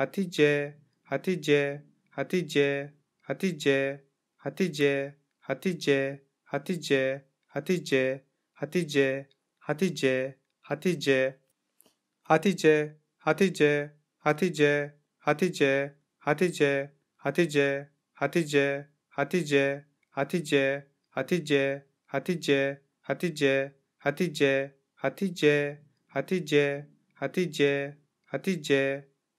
हथिज हतीजे हतीजे हतीजे हतीजे हतीजे हतीजे हतीजे हतीजे हतीजे हतीजे हथिज हथिज हथिज हथिज हथिज हथिज हतीजे हतीजे हथिज हथिज हतीजे हतीजे हतीजे हथिज हतीजे हतीजे हतीजे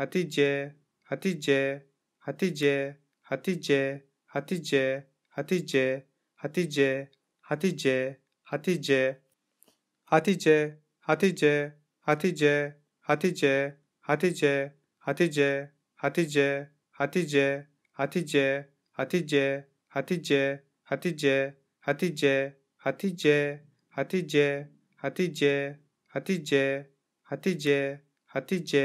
हतीजे हतीजे हतीजे हतीजे हतीजे हतीजे हतीजे हतीजे हतीजे हतिजे हतीजे हतीजे हतीजे हतीजे हतीजे हतीजे हतीजे हतीजे हतीजे हतीजे हतीजे हतीजे हतीजे हतीजे हतीजे हतीजे हतीजे हतीजे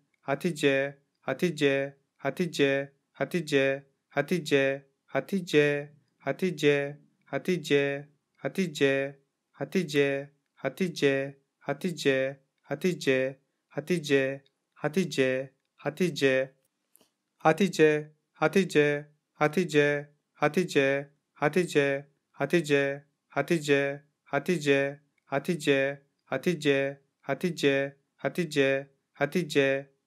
हथिज हतीजे हतीजे हतीजे हतीजे हतीजे हतीजे हतीजे हतीजे हतीजे हतीजे हतीजे हतीजे हतीजे हतीजे हतीजे हथिज हतीजे हथिज हतीजे हथिज हतीजे हतीजे हतीजे हथिज हतीजे हतीजे हतीजे हतीजे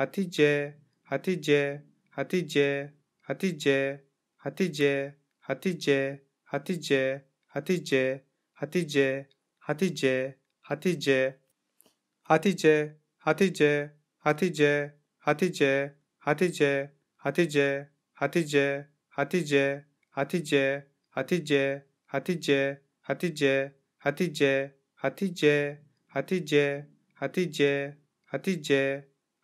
हथिज हतीजे हतीजे हतीजे हतीजे हतीजे हतीजे हतीजे हतीजे हतीजे हतीजे हथिज हथिज हथिज हथिज हथिज हथिज हतीजे हतीजे हथिज हथिज हतीजे हतीजे हतीजे हथिज हतीजे हतीजे हतीजे